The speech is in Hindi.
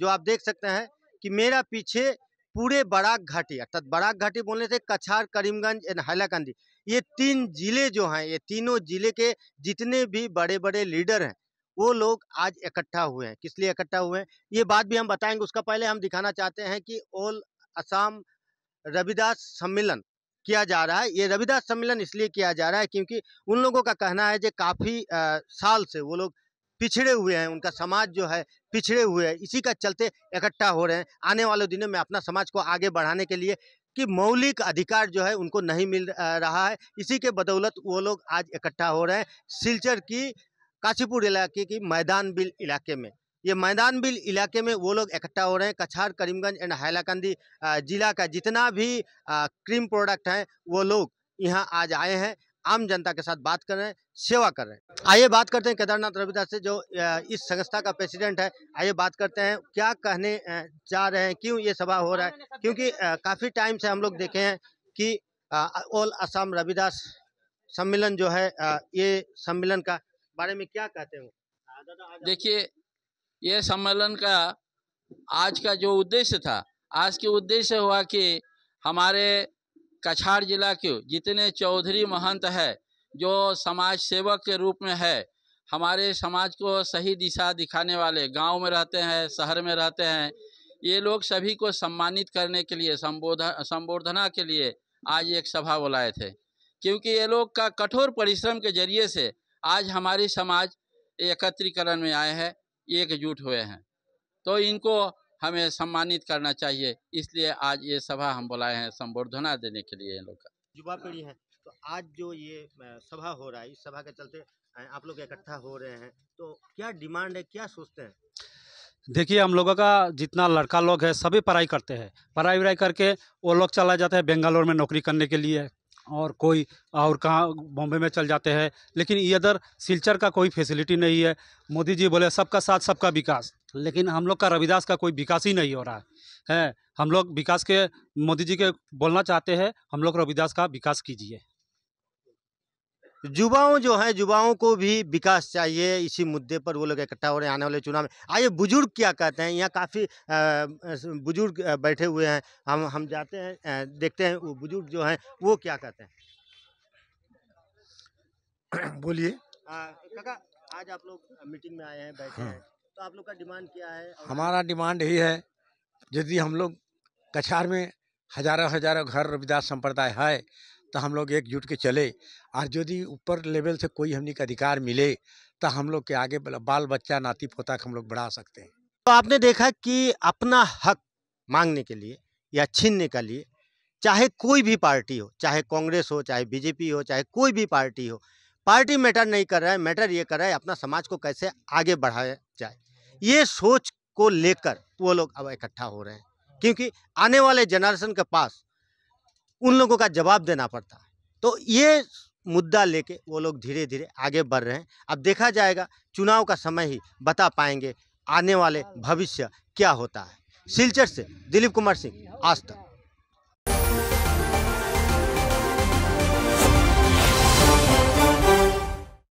जो आप देख सकते हैं कि मेरा पीछे पूरे बराक घाटी अर्थात बराक घाटी बोलने से कछार करीमगंज एंड हैलाकंदी ये तीन जिले जो हैं ये तीनों जिले के जितने भी बड़े बड़े लीडर हैं वो लोग आज इकट्ठा हुए हैं किस लिए इकट्ठा हुए हैं ये बात भी हम बताएंगे उसका पहले हम दिखाना चाहते हैं कि ऑल असम रविदास सम्मेलन किया जा रहा है ये रविदास सम्मेलन इसलिए किया जा रहा है क्योंकि उन लोगों का कहना है जो काफ़ी साल से वो लोग पिछड़े हुए हैं उनका समाज जो है पिछड़े हुए हैं इसी का चलते इकट्ठा हो रहे हैं आने वाले दिनों में अपना समाज को आगे बढ़ाने के लिए कि मौलिक अधिकार जो है उनको नहीं मिल रहा है इसी के बदौलत वो लोग आज इकट्ठा हो रहे हैं सिलचर की काशीपुर इलाके की मैदान बिल इलाके में ये मैदान बिल इलाके में वो लोग इकट्ठा हो रहे हैं कछार करीमगंज एंड हैलाकंदी जिला का जितना भी क्रीम प्रोडक्ट हैं वो लोग यहाँ आज आए हैं आम जनता के साथ बात कर रहे हैं सेवा कर रहे हैं आइए बात करते हैं केदारनाथ रविदास से जो इस संस्था का प्रेसिडेंट है आइए बात करते हैं क्या कहने जा रहे हैं क्यों ये सभा हो रहा है क्योंकि काफ़ी टाइम से हम लोग देखे हैं कि ऑल असम रविदास सम्मेलन जो है ये सम्मेलन का बारे में क्या कहते हैं देखिए ये सम्मेलन का आज का जो उद्देश्य था आज के उद्देश्य हुआ कि हमारे कछार जिला के जितने चौधरी महंत है जो समाज सेवक के रूप में है हमारे समाज को सही दिशा दिखाने वाले गांव में रहते हैं शहर में रहते हैं ये लोग सभी को सम्मानित करने के लिए संबोधन संबोधना के लिए आज एक सभा बुलाए थे क्योंकि ये लोग का कठोर परिश्रम के जरिए से आज हमारी समाज एकत्रीकरण में आए हैं एकजुट हुए हैं तो इनको हमें सम्मानित करना चाहिए इसलिए आज ये सभा हम बुलाए हैं संबोधना देने के लिए इन लोग का युवा पीढ़ी है तो आज जो ये सभा हो रहा है इस सभा के चलते आप लोग इकट्ठा हो रहे हैं तो क्या डिमांड है क्या सोचते हैं देखिए हम लोगों का जितना लड़का लोग है सभी पढ़ाई करते हैं पढ़ाई वढ़ाई करके वो लोग चला जाते हैं बेंगलोर में नौकरी करने के लिए और कोई और कहाँ बॉम्बे में चल जाते हैं लेकिन इधर सिलचर का कोई फैसिलिटी नहीं है मोदी जी बोले सबका साथ सबका विकास लेकिन हम लोग का रविदास का कोई विकास ही नहीं हो रहा है है हम लोग विकास के मोदी जी के बोलना चाहते हैं हम लोग रविदास का विकास कीजिए युवाओं जो हैं युवाओं को भी विकास चाहिए इसी मुद्दे पर वो लोग इकट्ठा हो रहे हैं आने वाले चुनाव में आइए बुजुर्ग क्या कहते हैं यहाँ काफ़ी बुजुर्ग बैठे हुए हैं हम हम जाते हैं देखते हैं वो बुजुर्ग जो हैं वो क्या कहते हैं बोलिए काका आज आप लोग मीटिंग में आए हैं बैठे हाँ। हैं तो आप लोग का डिमांड क्या है हमारा डिमांड यही है यदि हम लोग कछार में हजारों हजारों घर रविदास संप्रदाय है तो हम लोग एकजुट के चले और यदि ऊपर लेवल से कोई हमने का अधिकार मिले तो हम लोग के आगे बाल बच्चा नाती पोता हम लोग बढ़ा सकते हैं तो आपने देखा कि अपना हक मांगने के लिए या छीनने के लिए चाहे कोई भी पार्टी हो चाहे कांग्रेस हो चाहे बीजेपी हो चाहे कोई भी पार्टी हो पार्टी मैटर नहीं कर रहा है मैटर ये कर रहा है अपना समाज को कैसे आगे बढ़ाया जाए ये सोच को लेकर वो लोग अब इकट्ठा हो रहे हैं क्योंकि आने वाले जनरेशन के पास उन लोगों का जवाब देना पड़ता है तो ये मुद्दा लेके वो लोग धीरे धीरे आगे बढ़ रहे हैं अब देखा जाएगा चुनाव का समय ही बता पाएंगे आने वाले भविष्य क्या होता है सिलचर से दिलीप कुमार सिंह आज तक